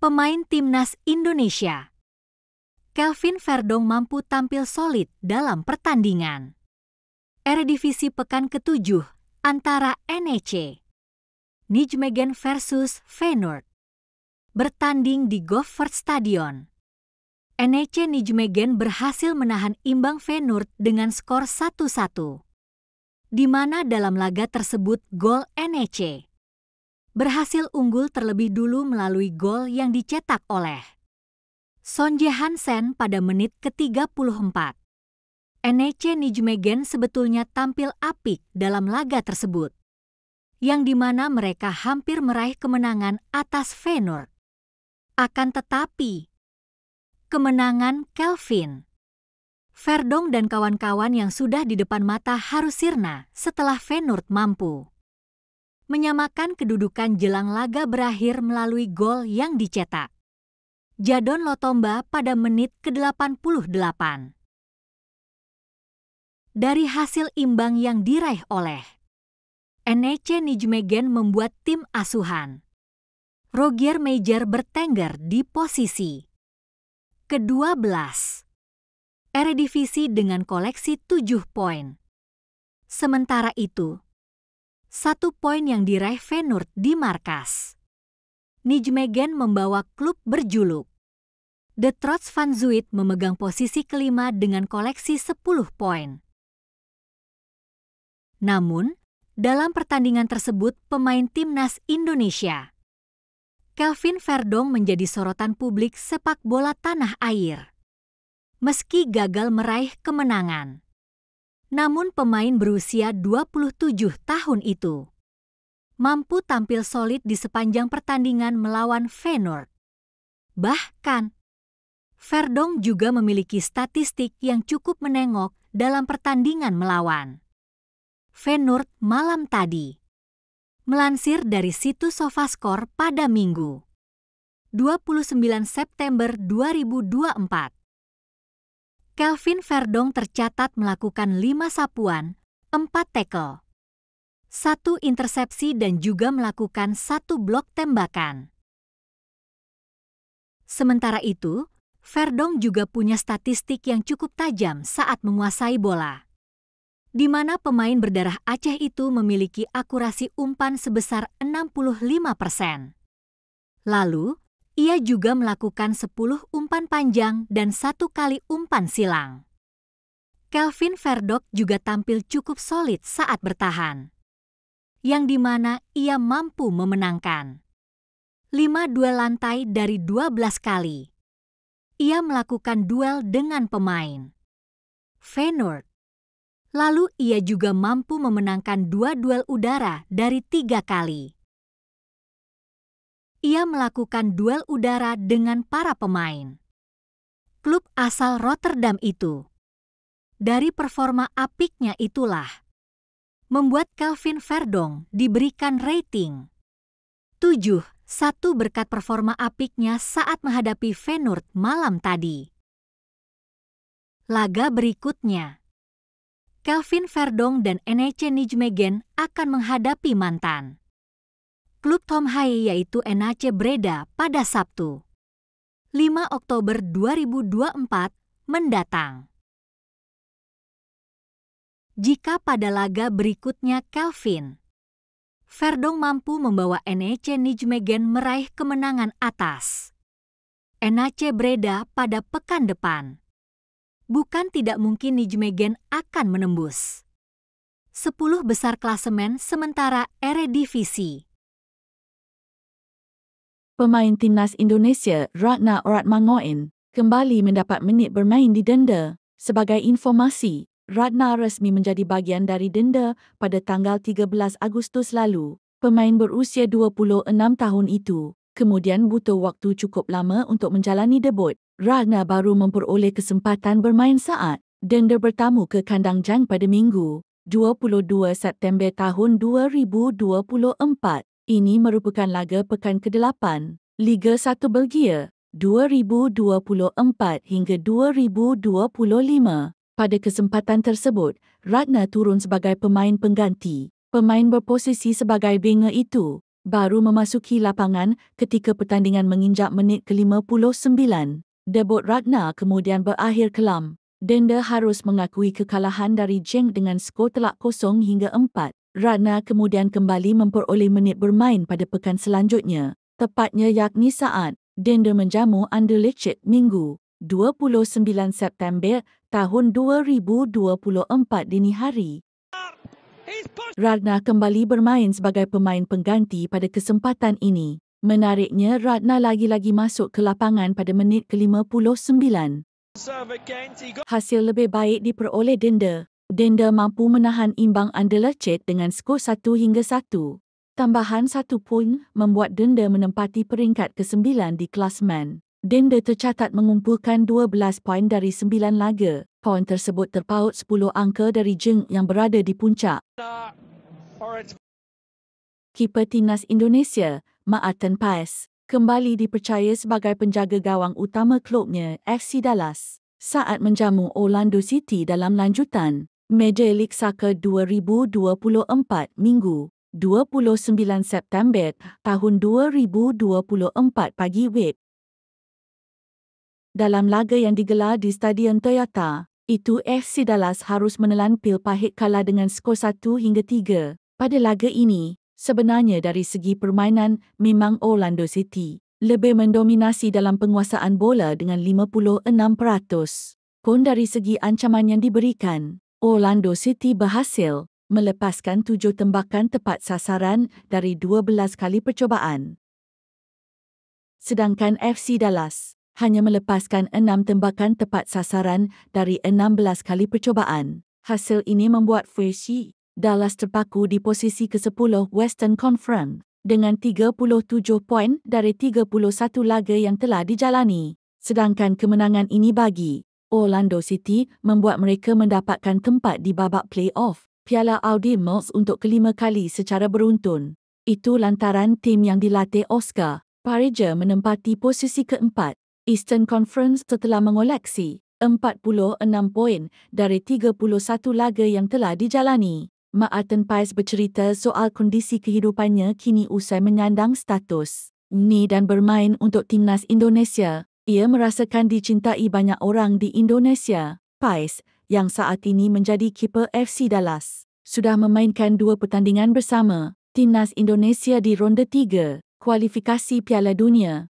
pemain timnas Indonesia. Kelvin Verdong mampu tampil solid dalam pertandingan. Eredivisie pekan ke-7 antara NEC Nijmegen versus Feyenoord bertanding di Goffert Stadion. NEC Nijmegen berhasil menahan imbang Feyenoord dengan skor 1-1. Di mana dalam laga tersebut gol NEC berhasil unggul terlebih dulu melalui gol yang dicetak oleh Sonje Hansen pada menit ke-34. NEC Nijmegen sebetulnya tampil apik dalam laga tersebut, yang di mana mereka hampir meraih kemenangan atas Feyenoord. Akan tetapi, kemenangan Kelvin, Ferdong dan kawan-kawan yang sudah di depan mata harus sirna setelah Feyenoord mampu menyamakan kedudukan jelang laga berakhir melalui gol yang dicetak. Jadon Lotomba pada menit ke-88. Dari hasil imbang yang diraih oleh NEC Nijmegen membuat tim asuhan. Rogier Meijer bertengger di posisi ke-12. Eredivisie dengan koleksi 7 poin. Sementara itu, satu poin yang diraih Feyenoord di markas. Nijmegen membawa klub berjuluk. The Trots Van Zuid memegang posisi kelima dengan koleksi 10 poin. Namun, dalam pertandingan tersebut pemain timnas Indonesia. Kelvin Verdong menjadi sorotan publik sepak bola tanah air. Meski gagal meraih kemenangan namun pemain berusia 27 tahun itu mampu tampil solid di sepanjang pertandingan melawan Feyenoord. Bahkan, Verdong juga memiliki statistik yang cukup menengok dalam pertandingan melawan. Feyenoord malam tadi. Melansir dari situs Sofascore pada Minggu 29 September 2024. Kelvin Verdong tercatat melakukan lima sapuan, empat tackle, satu intersepsi dan juga melakukan satu blok tembakan. Sementara itu, Verdong juga punya statistik yang cukup tajam saat menguasai bola di mana pemain berdarah Aceh itu memiliki akurasi umpan sebesar 65 Lalu, ia juga melakukan sepuluh umpan panjang dan satu kali umpan silang. Kelvin Verdok juga tampil cukup solid saat bertahan. Yang dimana ia mampu memenangkan. 5 duel lantai dari dua belas kali. Ia melakukan duel dengan pemain. Feyenoord. Lalu ia juga mampu memenangkan dua duel udara dari tiga kali ia melakukan duel udara dengan para pemain. Klub asal Rotterdam itu. Dari performa apiknya itulah membuat Calvin Verdong diberikan rating 7 satu berkat performa apiknya saat menghadapi Feyenoord malam tadi. Laga berikutnya. Calvin Verdong dan NEC Nijmegen akan menghadapi mantan klub Tom Hai yaitu NAC Breda pada Sabtu 5 Oktober 2024 mendatang. Jika pada laga berikutnya Kelvin, Verdong mampu membawa NEC Nijmegen meraih kemenangan atas NAC Breda pada pekan depan. Bukan tidak mungkin Nijmegen akan menembus 10 besar klasemen sementara Eredivisie. pemain timnas Indonesia Ratna Oratmangoen kembali mendapat minit bermain di denda. Sebagai informasi, Ratna resmi menjadi bagian dari denda pada tanggal 13 Agustus lalu. Pemain berusia 26 tahun itu kemudian butuh waktu cukup lama untuk menjalani debut. Ratna baru memperoleh kesempatan bermain saat denda bertamu ke Kandang Jang pada minggu 22 September tahun 2024. Ini merupakan laga pekan ke-8 Liga 1 Belgia 2024 hingga 2025. Pada kesempatan tersebut, Ratna turun sebagai pemain pengganti. Pemain berposisi sebagai binga itu baru memasuki lapangan ketika pertandingan menginjak menit ke-59. Debut Ratna kemudian berakhir kelam. Denda harus mengakui kekalahan dari Jeng dengan skor telak kosong hingga empat. Ratna kemudian kembali memperoleh menit bermain pada pekan selanjutnya, tepatnya yakni saat Dender menjamu Anderlecht Minggu, 29 September tahun 2024 dini hari. Ratna kembali bermain sebagai pemain pengganti pada kesempatan ini. Menariknya, Ratna lagi-lagi masuk ke lapangan pada menit ke-59. Hasil lebih baik diperoleh Dender denda mampu menahan imbang anda lecet dengan skor 1 hingga 1. Tambahan 1 poin membuat denda menempati peringkat ke-9 di klasmen. Denda tercatat mengumpulkan 12 poin dari 9 laga. Poin tersebut terpaut 10 angka dari Jeng yang berada di puncak. Kiper timnas Indonesia, Maarten Paes, kembali dipercaya sebagai penjaga gawang utama klubnya FC Dallas saat menjamu Orlando City dalam lanjutan. Meja Elik Saka 2024 Minggu 29 September tahun 2024 pagi WIB. Dalam laga yang digelar di Stadion Toyota, itu FC Dallas harus menelan pil pahit kalah dengan skor 1 hingga 3. Pada laga ini, sebenarnya dari segi permainan memang Orlando City lebih mendominasi dalam penguasaan bola dengan 56%. Pun dari segi ancaman yang diberikan, Orlando City berhasil melepaskan tujuh tembakan tepat sasaran dari 12 kali percobaan, Sedangkan FC Dallas hanya melepaskan enam tembakan tepat sasaran dari 16 kali percobaan. Hasil ini membuat Fuesi Dallas terpaku di posisi ke-10 Western Conference dengan 37 poin dari 31 laga yang telah dijalani. Sedangkan kemenangan ini bagi Orlando City membuat mereka mendapatkan tempat di babak playoff Piala Audi Mills untuk kelima kali secara beruntun. Itu lantaran tim yang dilatih Oscar. Parija menempati posisi keempat. Eastern Conference setelah mengoleksi 46 poin dari 31 laga yang telah dijalani. Maarten Pais bercerita soal kondisi kehidupannya kini usai menyandang status. Ni dan bermain untuk timnas Indonesia. Ia merasakan dicintai banyak orang di Indonesia, Pais, yang saat ini menjadi kiper FC Dallas. Sudah memainkan dua pertandingan bersama, Timnas Indonesia di Ronde 3, kualifikasi Piala Dunia.